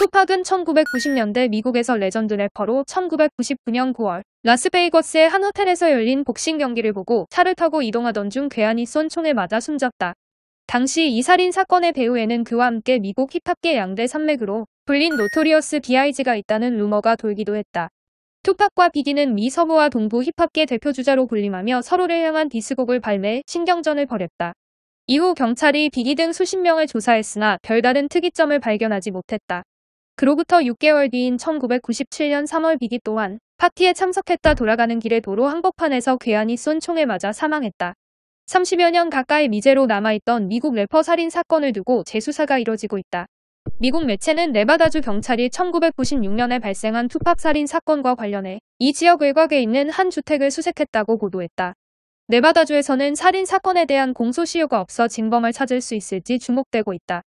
투팍은 1990년대 미국에서 레전드 래퍼로 1999년 9월 라스베이거스의 한 호텔에서 열린 복싱 경기를 보고 차를 타고 이동하던 중 괴한이 쏜 총에 맞아 숨졌다. 당시 이 살인 사건의 배후에는 그와 함께 미국 힙합계 양대 산맥으로 불린 노토리어스 비아이지가 있다는 루머가 돌기도 했다. 투팍과 비기는 미 서부와 동부 힙합계 대표주자로 군림하며 서로를 향한 디스곡을 발매, 해 신경전을 벌였다. 이후 경찰이 비기 등 수십 명을 조사했으나 별다른 특이점을 발견하지 못했다. 그로부터 6개월 뒤인 1997년 3월 비기 또한 파티에 참석했다 돌아가는 길에 도로 한복판에서 괴한이 쏜 총에 맞아 사망했다. 30여 년 가까이 미제로 남아있던 미국 래퍼 살인 사건을 두고 재수사가 이뤄지고 있다. 미국 매체는 네바다주 경찰이 1996년에 발생한 투팍 살인 사건과 관련해 이 지역 외곽에 있는 한 주택을 수색했다고 보도했다. 네바다주에서는 살인 사건에 대한 공소시효가 없어 진범을 찾을 수 있을지 주목되고 있다.